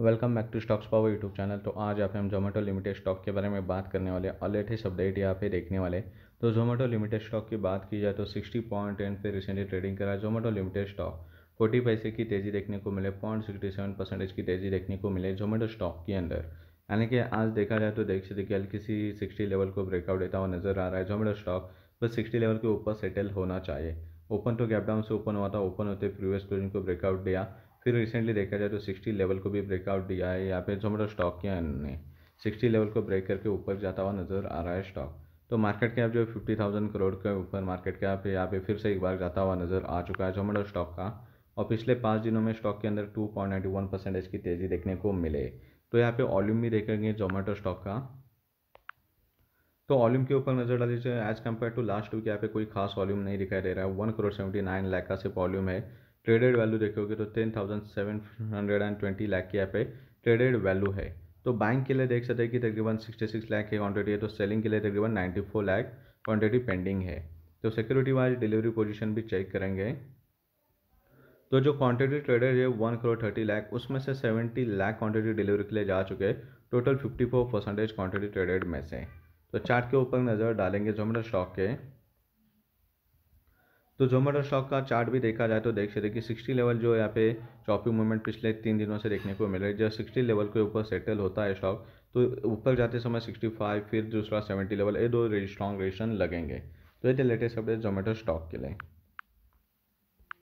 welcome back to Stocks Power YouTube channel तो आज यहाँ पे हम जोमेटो लिमिटेड स्टॉक के बारे में बात करने वाले और लेटेस्ट अपडेट यहाँ पे देखने वाले तो जोमेटो लिमिटेड स्टॉक की बात की जाए तो सिक्सटी पॉइंट टेन पे रिसेंटली ट्रेडिंग करा जोमेटो लिमिटेड स्टॉक फोर्टी पैसे की तेज़ी देखने को मिले पॉइंट सिक्सटी सेवन परसेंटेज की तेज़ी देखने को मिले जोमेटो स्टॉक के अंदर यानी कि आज देखा जाए तो देख से देखिए हल्की सी सिक्सटी लेवल को ब्रेकआउट देता हुआ नजर आ रहा है जोमेटो स्टॉक बस सिक्सटी लेवल के ऊपर सेटल होना चाहिए ओपन तो गैप डाउन से ओपन हुआ था ओपन होते प्रीवियस क्लोजिंग को ब्रेकआउट दिया फिर रिसेंटली देखा जाए तो सिक्सटी लेवल को भी ब्रेकआउट दिया है यहाँ पे जोमेटो स्टॉक के ने सिक्सटी लेवल को ब्रेक करके ऊपर जाता हुआ नज़र आ रहा है स्टॉक तो मार्केट कैप जो है फिफ्टी थाउजेंड करोड़ के ऊपर मार्केट कैप यहाँ पे फिर से एक बार जाता हुआ नज़र आ चुका है जोमेटो स्टॉक का और पिछले पाँच दिनों में स्टॉक के अंदर two point ninety one percentage की तेज़ी देखने को मिले तो यहाँ पे वॉल्यूम भी देखेंगे जोमेटो स्टॉक का तो वॉल्यूम के ऊपर नज़र डाली जाए as compare to last week यहाँ पे कोई खास वॉल्यूम नहीं दिखाई दे रहा है one crore seventy nine lakh का सिर्फ वॉल्यूम है ट्रेडेड वैल्यू देखोगे तो ten thousand seven hundred and twenty lakh की यहाँ पे ट्रेडेड वैल्यू है तो बाइंग के लिए देख सकते हैं कि तकरीबन सिक्सटी सिक्स लाख की क्वान्टिटी है तो सेलिंग के लिए तकरीबन ninety four lakh quantity pending है तो सिक्योरिटी वाइज डिलीवरी पोजिशन भी चेक करेंगे तो जो क्वान्टिटी ट्रेडेड है वन करोड़ थर्टी लाख उसमें से सेवेंटी लाख क्वान्टिटी डिलीवरी के लिए जा चुके हैं total fifty four percentage quantity traded में से तो चार्ट के ऊपर नज़र डालेंगे जोमेटो स्टॉक के तो जोमेटो स्टॉक का चार्ट भी देखा जाए तो देख सकते कि सिक्सटी लेवल जो यहाँ पे चॉपिंग मूवमेंट पिछले तीन दिनों से देखने को मिल रहा है जब सिक्सटी लेवल के ऊपर सेटल होता है स्टॉक तो ऊपर जाते समय सिक्सटी फाइव फिर दूसरा सेवेंटी लेवल ये दो स्ट्रॉन्ग रेशन लगेंगे तो ये थे लेटेस्ट अपडेट जोमेटो स्टॉक के लिए